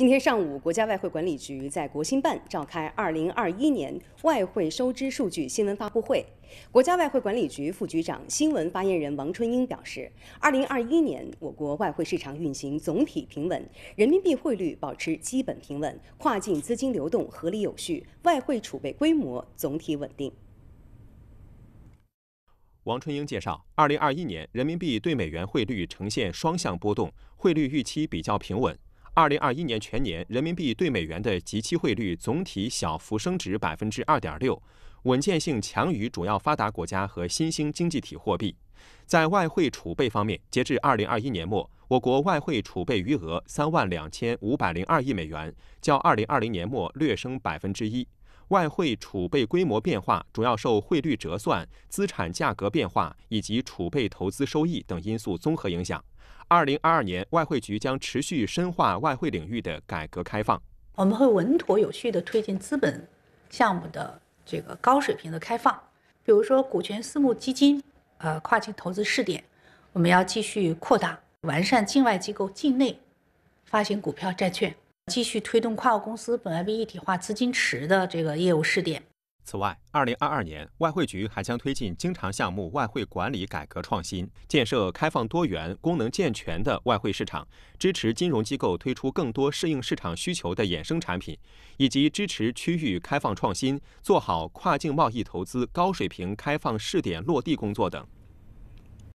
今天上午，国家外汇管理局在国新办召开二零二一年外汇收支数据新闻发布会。国家外汇管理局副局长、新闻发言人王春英表示，二零二一年我国外汇市场运行总体平稳，人民币汇率保持基本平稳，跨境资金流动合理有序，外汇储备规模总体稳定。王春英介绍，二零二一年人民币对美元汇率呈现双向波动，汇率预期比较平稳。二零二一年全年，人民币对美元的即期汇率总体小幅升值百分之二点六，稳健性强于主要发达国家和新兴经济体货币。在外汇储备方面，截至二零二一年末，我国外汇储备余额三万两千五百零二亿美元，较二零二零年末略升百分之一。外汇储备规模变化主要受汇率折算、资产价格变化以及储备投资收益等因素综合影响。二零二二年，外汇局将持续深化外汇领域的改革开放。我们会稳妥有序地推进资本项目的这个高水平的开放，比如说股权私募基金、呃跨境投资试点，我们要继续扩大完善境外机构境内发行股票债券。继续推动跨国公司本外币一体化资金池的这个业务试点。此外，二零二二年外汇局还将推进经常项目外汇管理改革创新，建设开放多元、功能健全的外汇市场，支持金融机构推出更多适应市场需求的衍生产品，以及支持区域开放创新，做好跨境贸易投资高水平开放试点落地工作等。